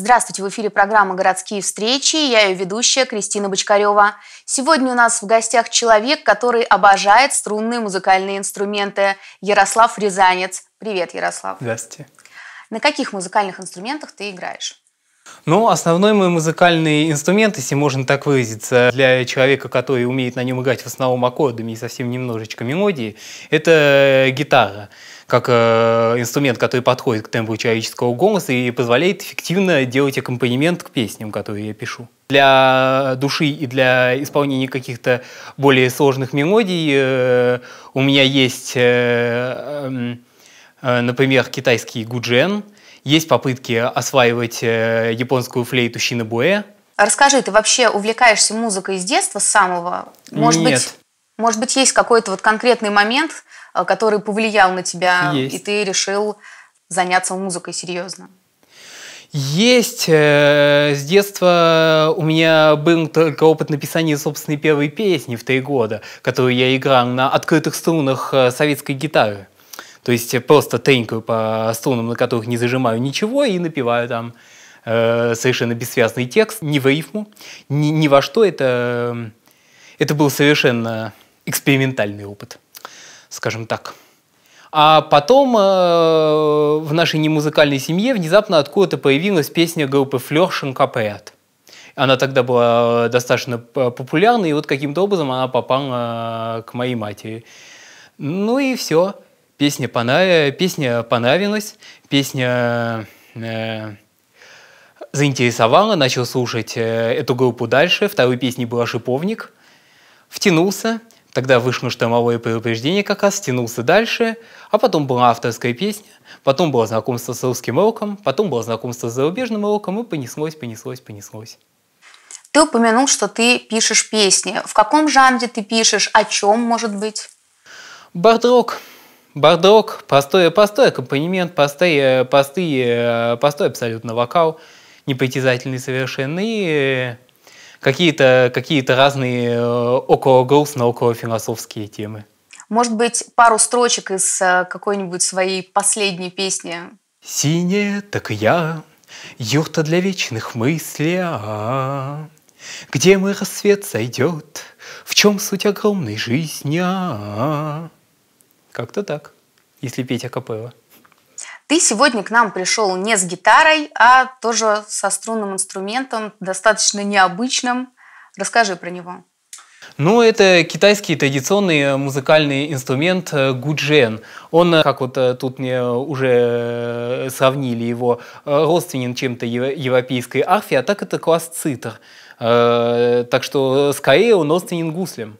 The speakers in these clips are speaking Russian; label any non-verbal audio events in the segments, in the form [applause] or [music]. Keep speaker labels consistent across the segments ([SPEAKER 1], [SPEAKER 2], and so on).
[SPEAKER 1] Здравствуйте, в эфире программа «Городские встречи». Я ее ведущая Кристина Бочкарева. Сегодня у нас в гостях человек, который обожает струнные музыкальные инструменты. Ярослав Рязанец. Привет, Ярослав. Здравствуйте. На каких музыкальных инструментах ты играешь?
[SPEAKER 2] Ну, основной мой музыкальный инструмент, если можно так выразиться, для человека, который умеет на нем играть в основном аккордами и совсем немножечко мелодии, это гитара как э, инструмент, который подходит к темпу человеческого голоса и позволяет эффективно делать аккомпанемент к песням, которые я пишу. Для души и для исполнения каких-то более сложных мелодий э, у меня есть, э, эм, э, например, китайский гуджен – есть попытки осваивать э, японскую флейту Шинабуэ.
[SPEAKER 1] А расскажи, ты вообще увлекаешься музыкой с детства, с самого? Может Нет. Быть, может быть, есть какой-то вот конкретный момент, э, который повлиял на тебя, есть. и ты решил заняться музыкой серьезно?
[SPEAKER 2] Есть. Э, с детства у меня был только опыт написания собственной первой песни в три года, которую я играл на открытых струнах советской гитары. То есть просто тенькаю по струнам, на которых не зажимаю ничего, и напеваю там э, совершенно бессвязный текст, ни в рифму, ни, ни во что. Это, э, это был совершенно экспериментальный опыт, скажем так. А потом э, в нашей немузыкальной семье внезапно откуда-то появилась песня группы Флёршин Капеат. Она тогда была э, достаточно э, популярна, и вот каким-то образом она попала к моей матери. Ну и все. Песня, пона... Э, песня понравилась, песня э, заинтересовала, начал слушать э, эту группу дальше. Второй песней была «Шиповник». Втянулся, тогда вышло штормовое предупреждение как раз, втянулся дальше, а потом была авторская песня, потом было знакомство с русским роком, потом было знакомство с зарубежным роком, и понеслось, понеслось, понеслось.
[SPEAKER 1] Ты упомянул, что ты пишешь песни. В каком жанре ты пишешь? О чем, может быть?
[SPEAKER 2] Бардрок. Бардок, простой, простой аккомпанемент, простые, простые, простой абсолютно вокал, непритязательный совершенно, и э, какие-то какие разные э, около грустно, около философские темы.
[SPEAKER 1] Может быть, пару строчек из э, какой-нибудь своей последней песни?
[SPEAKER 2] «Синяя, так я, юрта для вечных мыслей, а, где мой рассвет сойдет, в чем суть огромной жизни, а, как-то так, если петь акапелла.
[SPEAKER 1] Ты сегодня к нам пришел не с гитарой, а тоже со струнным инструментом, достаточно необычным. Расскажи про него.
[SPEAKER 2] Ну, это китайский традиционный э, музыкальный инструмент э, гуджен. Он, э, как вот тут мне уже сравнили его, родственен чем-то европейской арфе, а так это класс цитр. Так что скорее он родственен гуслям.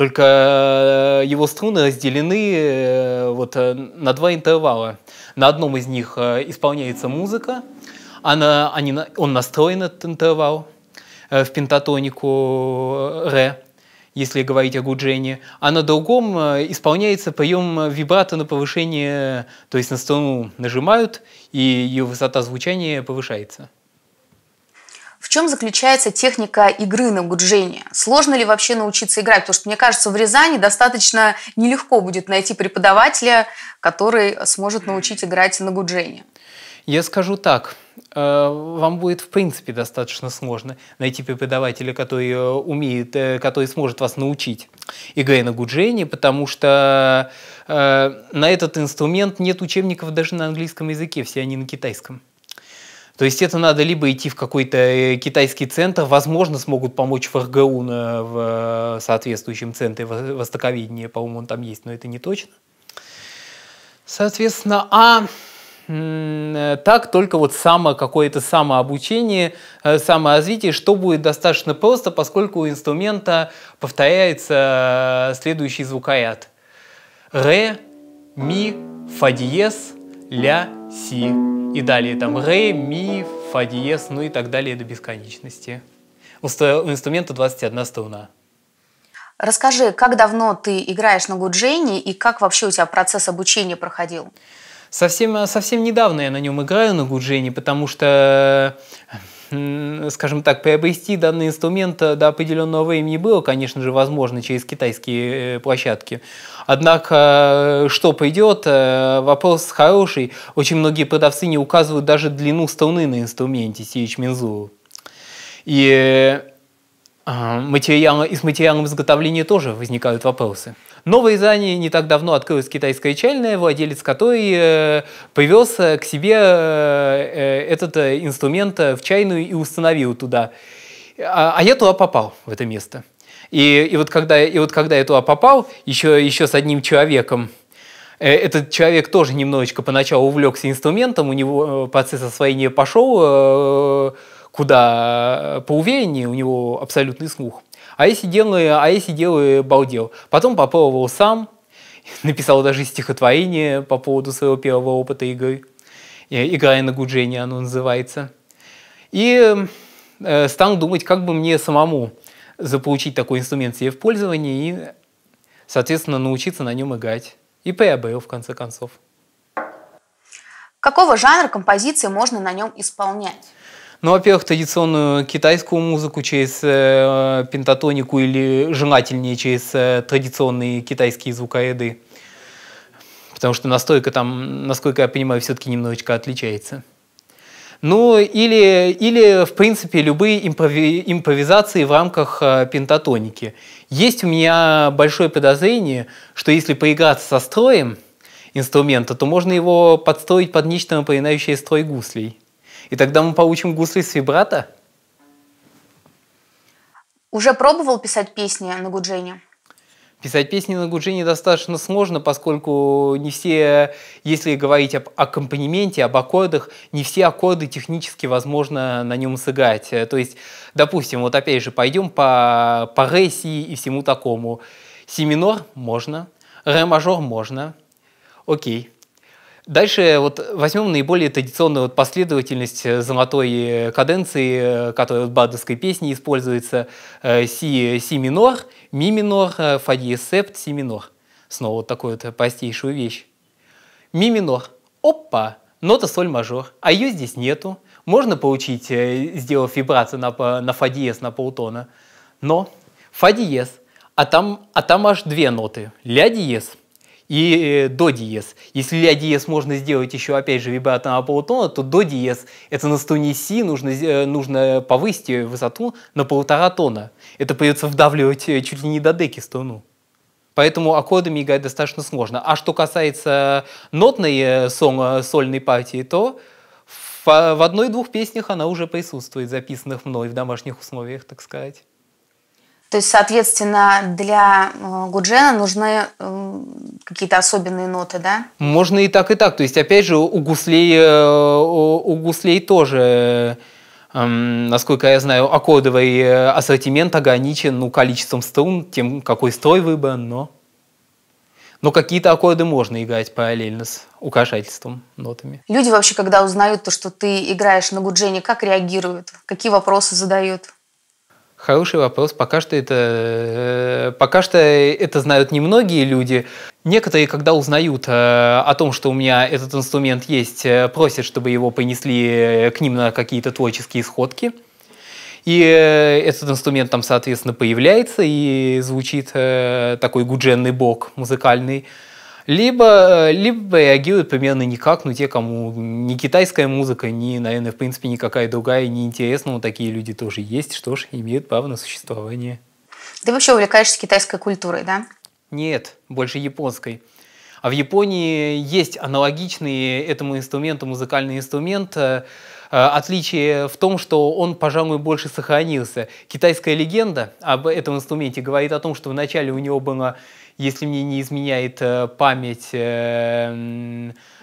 [SPEAKER 2] Только э, его струны разделены э, вот э, на два интервала. На одном из них исполняется музыка, она, а они, он настроен этот интервал в пентатонику ре, если говорить о Гуджении. а на другом исполняется прием вибрато на повышение, то есть на струну нажимают, и ее высота звучания повышается.
[SPEAKER 1] В чем заключается техника игры на гуджене? Сложно ли вообще научиться играть? Потому что, мне кажется, в Рязани достаточно нелегко будет найти преподавателя, который сможет научить играть на гуджене.
[SPEAKER 2] Я скажу так, э, вам будет в принципе достаточно сложно найти преподавателя, который э, умеет, э, который сможет вас научить игре на гуджене, потому что на этот инструмент нет учебников даже на английском языке, все они на китайском. То есть это надо либо идти в какой-то э, китайский центр, возможно, смогут помочь в РГУ на, в э, соответствующем центре востоковедения, по-моему, он там есть, но это не точно. Соответственно, а э, так только вот само какое-то самообучение, саморазвитие, что будет достаточно просто, поскольку у инструмента повторяется следующий звукоряд. Ре, ми, фа диез, ля, си, и далее там ре, ми, фа диез, ну и так далее до бесконечности. У, у инструмента 21 струна.
[SPEAKER 1] Расскажи, как давно ты играешь на гуджейне и как вообще у тебя процесс обучения проходил?
[SPEAKER 2] Совсем, э, совсем недавно я на нем играю, на гуджене, потому что э, скажем так, приобрести данный инструмент э, до определенного времени было, конечно же, возможно, через китайские площадки. Однако, что придет, вопрос хороший. Очень многие продавцы не указывают даже длину струны на инструменте Сирич Минзуру. И а, материал, и с материалом изготовления тоже возникают вопросы. Новой Зане не так давно открылась китайская чайная, владелец которой э, привез э, к себе э, этот инструмент в чайную и установил туда. А, а я туда попал, в это место. И, и, вот, когда, и вот когда я туда попал, еще, еще с одним человеком, этот человек тоже немножечко поначалу увлекся инструментом, у него процесс освоения пошел куда по поувереннее, у него абсолютный слух – а если делаю, а если делаю, балдел. Потом попробовал сам, [laughs] написал даже стихотворение по поводу своего первого опыта игры. «Играя на гуджене» оно называется. И э, стал думать, как бы мне самому заполучить такой инструмент себе в пользование и, соответственно, научиться на нем играть. И приобрел, в конце концов.
[SPEAKER 1] Какого жанра композиции можно на нем исполнять?
[SPEAKER 2] Ну, во-первых, традиционную китайскую музыку через э, пентатонику или желательнее через э, традиционные китайские звукоеды, Потому что настойка там, насколько я понимаю, все-таки немножечко отличается. Ну, или, или, в принципе, любые импрови, импровизации в рамках э, пентатоники. Есть у меня большое подозрение, что если поиграться со строем инструмента, то можно его подстроить под нечто напоминающее строй гуслей. И тогда мы получим гусли с вибрато.
[SPEAKER 1] Уже пробовал писать песни на гуджене?
[SPEAKER 2] Писать песни на гуджине достаточно сложно, поскольку не все, если говорить об аккомпанементе, об аккордах, не все аккорды технически возможно на нем сыграть. Э, то есть, допустим, вот опять же, пойдем по, по рессии и всему такому. Си минор можно, ре мажор можно, окей. Дальше вот возьмем наиболее традиционную вот последовательность э, золотой э, каденции, э, которая в бадовской песне используется. Си, си минор, ми минор, фа диез септ, си минор. Снова вот такую вот простейшую вещь. Ми минор. Опа! Нота соль мажор. А ее здесь нету. Можно получить, сделав вибрацию на, на фа диез на полтона. Но фа диез. А там, а там аж две ноты. Ля диез и э, до диез. Если ля диез можно сделать еще, опять же, вибрато на полутона, то до диез, это на стоне си нужно, э, нужно повысить высоту на полтора тона. Это придется вдавливать э, чуть ли не до деки струну. Поэтому аккордами играть достаточно сложно. А что касается нотной сол, сольной партии, то в одной-двух песнях она уже присутствует, записанных мной в домашних условиях, так сказать. То
[SPEAKER 1] есть, соответственно, для э, Гуджена нужны э, какие-то особенные ноты, да?
[SPEAKER 2] Можно и так, и так. То есть, опять же, у гуслей, э, у гуслей тоже эм, насколько я знаю, аккордовый ассортимент ограничен ну, количеством струн, тем, какой строй выбран, но... Но какие-то аккорды можно играть параллельно с украшательством, нотами.
[SPEAKER 1] Люди вообще, когда узнают то, что ты играешь на гуджене, как реагируют? Какие вопросы задают?
[SPEAKER 2] Хороший вопрос. Пока что это, э, пока что это знают немногие люди. Некоторые, когда узнают э, о том, что у меня этот инструмент есть, э, просят, чтобы его понесли к ним на какие-то творческие сходки. И этот инструмент там, соответственно, появляется и звучит такой гудженный бок музыкальный. Либо, э, либо реагируют примерно никак, но ну, те, кому не китайская музыка, ни, наверное, в принципе, никакая другая не интересна, но такие люди тоже есть, что ж, имеют право на существование.
[SPEAKER 1] Ты вообще увлекаешься китайской культурой, да?
[SPEAKER 2] Нет, больше японской. А в Японии есть аналогичный этому инструменту музыкальный инструмент э, – Э, отличие в том, что он, пожалуй, больше сохранился. Китайская легенда об этом инструменте говорит о том, что вначале у него было, если мне не изменяет э, память,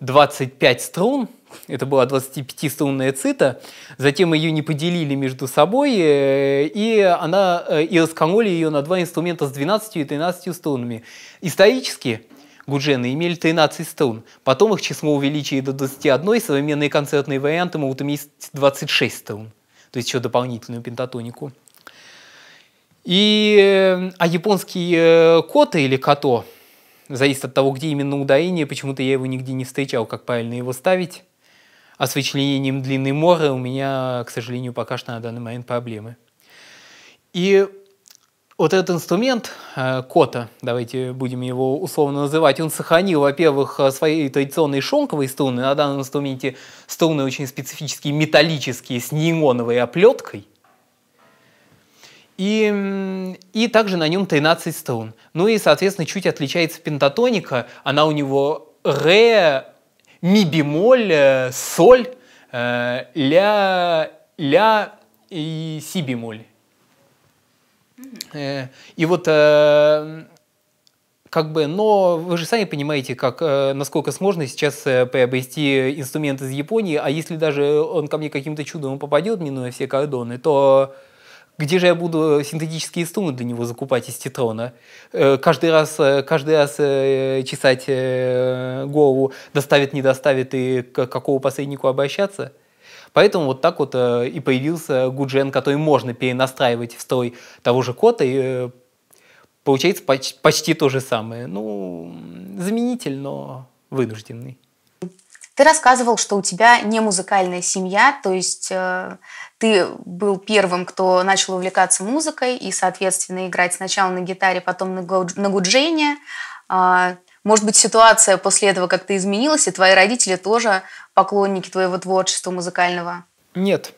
[SPEAKER 2] 25 э, струн, это была 25-струнная цита, затем ее не поделили между собой, и, она, и раскололи ее на два инструмента с 12 и 13 струнами. Исторически Гуджена имели 13 струн. Потом их число увеличили до 21, современные концертные варианты могут иметь 26 струн. То есть еще дополнительную пентатонику. И, э, а японский э, кота или като, зависит от того, где именно ударение, почему-то я его нигде не встречал, как правильно его ставить. А с вычленением длины моры у меня, к сожалению, пока что на данный момент проблемы. И вот этот инструмент э, кота, давайте будем его условно называть, он сохранил, во-первых, э, свои традиционные шонковые струны. На данном инструменте струны очень специфические, металлические, с неоновой оплеткой. И, и также на нем 13 струн. Ну и, соответственно, чуть отличается пентатоника. Она у него ре, ми бемоль, э, соль, ля, ля и си бемоль. Э, и вот э, как бы, но вы же сами понимаете, как, э, насколько сложно сейчас приобрести инструмент из Японии, а если даже он ко мне каким-то чудом попадет, минуя все кордоны, то где же я буду синтетические струны для него закупать из тетрона? Каждый раз, каждый раз чесать голову, доставит, не доставит и к какому посреднику обращаться – Поэтому вот так вот э, и появился Гуджен, который можно перенастраивать в строй того же кота, и э, получается поч- почти то же самое. Ну, заменитель, но вынужденный.
[SPEAKER 1] Ты рассказывал, что у тебя не музыкальная семья, то есть э, ты был первым, кто начал увлекаться музыкой и, соответственно, играть сначала на гитаре, потом на, гуджене. А, может быть, ситуация после этого как-то изменилась, и твои родители тоже поклонники твоего творчества музыкального?
[SPEAKER 2] Нет.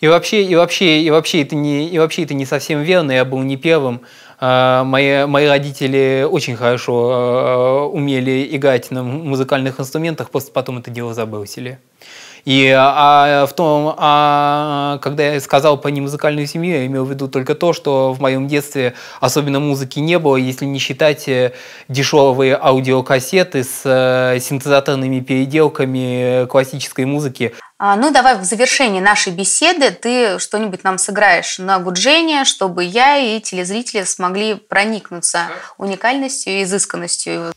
[SPEAKER 2] И вообще, и вообще, и вообще это не, и вообще это не совсем верно. Я был не первым. А, мои, мои родители очень хорошо а, умели играть на музыкальных инструментах, просто потом это дело забросили. И а, а, в том, а, когда я сказал по музыкальную семью, я имел в виду только то, что в моем детстве особенно музыки не было, если не считать э, дешевые аудиокассеты с э, синтезаторными переделками э, классической музыки.
[SPEAKER 1] А, ну, давай в завершении нашей беседы ты что-нибудь нам сыграешь на гуджене, чтобы я и телезрители смогли проникнуться уникальностью и изысканностью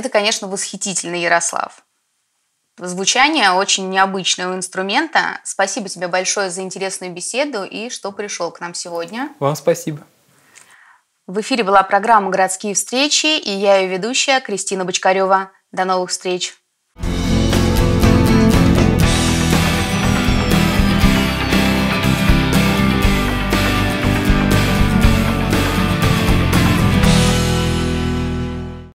[SPEAKER 1] Это, конечно, восхитительный Ярослав. Звучание очень необычного инструмента. Спасибо тебе большое за интересную беседу и что пришел к нам сегодня.
[SPEAKER 2] Вам спасибо.
[SPEAKER 1] В эфире была программа «Городские встречи» и я ее ведущая Кристина Бочкарева. До новых встреч!